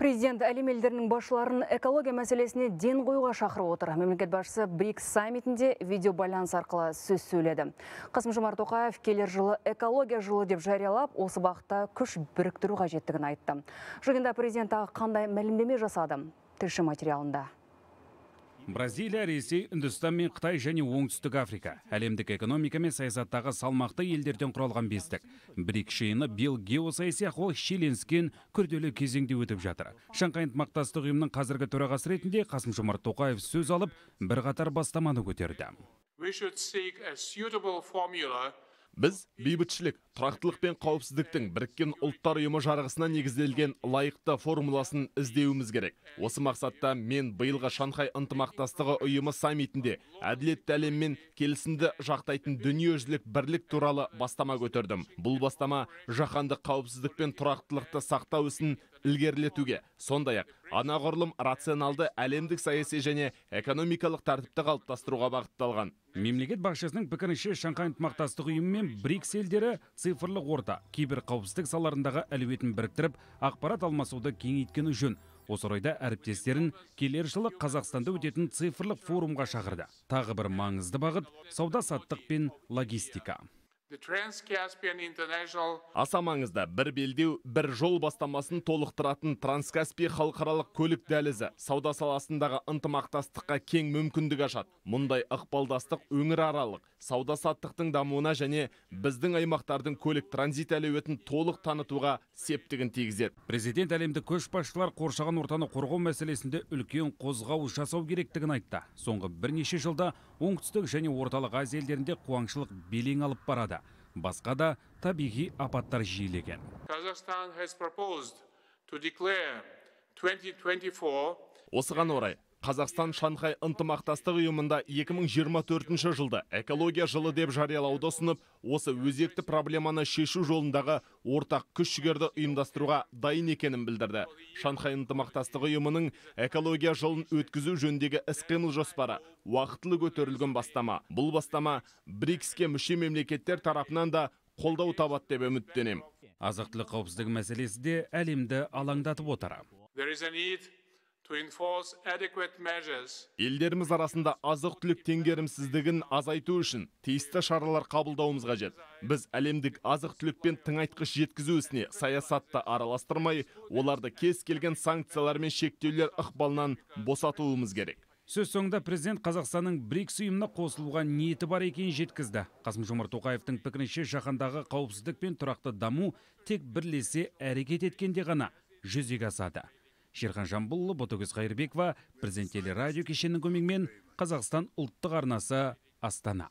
Президент әлем елдерінің басшыларын экология мәселесіне ден қоюға шақырып отыр. Мемлекет басшысы БРИКС саммитінде видеобайланыс арқылы сөз сөйледі. Қасым Жомарт Тоқаев келер жылы экология жылы деп жариялап, осы бағытта күш біріктіру қажеттігін айтты. Жиында президент тағы қандай мәлімдеме жасады? Тілші материалында бразилия ресей үндістан мен қытай және оңтүстік африка әлемдік экономика мен саясаттағы салмақты елдерден құралған бестік Бірек жиыны биыл геосаяси ахуал шиеленіскен күрделі кезеңде өтіп жатыр шанхай ынтымақтастық ұйымының қазіргі төрағасы ретінде қасым жомарт тоқаев сөз алып бір бірқатар бастаманы көтерді біз бейбітшілік тұрақтылық пен қауіпсіздіктің біріккен ұлттар ұйымы жарғысына негізделген лайықты формуласын іздеуіміз керек осы мақсатта мен биылғы шанхай ынтымақтастығы ұйымы саммитінде әділетті әлеммен келісімді жақтайтын дүниежүзілік бірлік туралы бастама көтердім бұл бастама жаһандық қауіпсіздік пен тұрақтылықты сақтау ісін ілгерілетуге сондай ақ анағұрлым рационалды әлемдік саяси және экономикалық тәртіпті қалыптастыруға бағытталған мемлекет басшысының пікірінше шанхай ынтымақтастық ұйымы мен брикс елдері цифрлық орта киберқауіпсіздік салаларындағы әлеуетін біріктіріп ақпарат алмасуды кеңейткені жөн осы орайда әріптестерін келер жылы қазақстанда өтетін цифрлық форумға шақырды тағы бір маңызды бағыт сауда саттық пен логистика аса маңызды бір белдеу бір жол бастамасын толықтыратын транскаспий халықаралық көлік дәлізі сауда саласындағы ынтымақтастыққа кең мүмкіндік ашады мұндай ықпалдастық өңіраралық сауда саттықтың дамуына және біздің аймақтардың көлік транзит әлеуетін толық танытуға септігін тигізеді президент әлемдік көшбасшылар қоршаған ортаны қорғау мәселесінде үлкен қозғау жасау керектігін айтты соңғы бірнеше жылда оңтүстік және орталық азия елдерінде қуаңшылық белең алып барады басқа да табиғи апаттар жиілеген осыған орай қазақстан шанхай ынтымақтастығы ұйымында 2024 жылды экология жылы деп жариялауды ұсынып осы өзекті проблеманы шешу жолындағы ортақ күш жігерді ұйымдастыруға дайын екенін білдірді шанхай ынтымақтастығы ұйымының экология жылын өткізу жөніндегі іс қимыл жоспары уақытылы көтерілген бастама бұл бастама БРИКС-ке мүше мемлекеттер тарапынан да қолдау табады деп үміттенемін азық түлік қауіпсіздігі мәселесі де әлемді алаңдатып отыр елдеріміз арасында азық түлік теңгерімсіздігін азайту үшін тиісті шаралар қабылдауымыз қажет біз әлемдік азық түлікпен пен тыңайтқыш жеткізу ісіне саясатты араластырмай оларды кез келген санкциялар мен шектеулер ықпалынан босатуымыз керек сөз соңында президент қазақстанның брикс ұйымына қосылуға ниеті бар екенін жеткізді қасым жомарт тоқаевтың пікірінше жаһандағы қауіпсіздік пен тұрақты даму тек бірлесе әрекет еткенде ғана жүзеге асады шерхан жамбылұлы ботагөз қайырбекова президент телерадио кешенінің көмегімен қазақстан ұлттық арнасы астана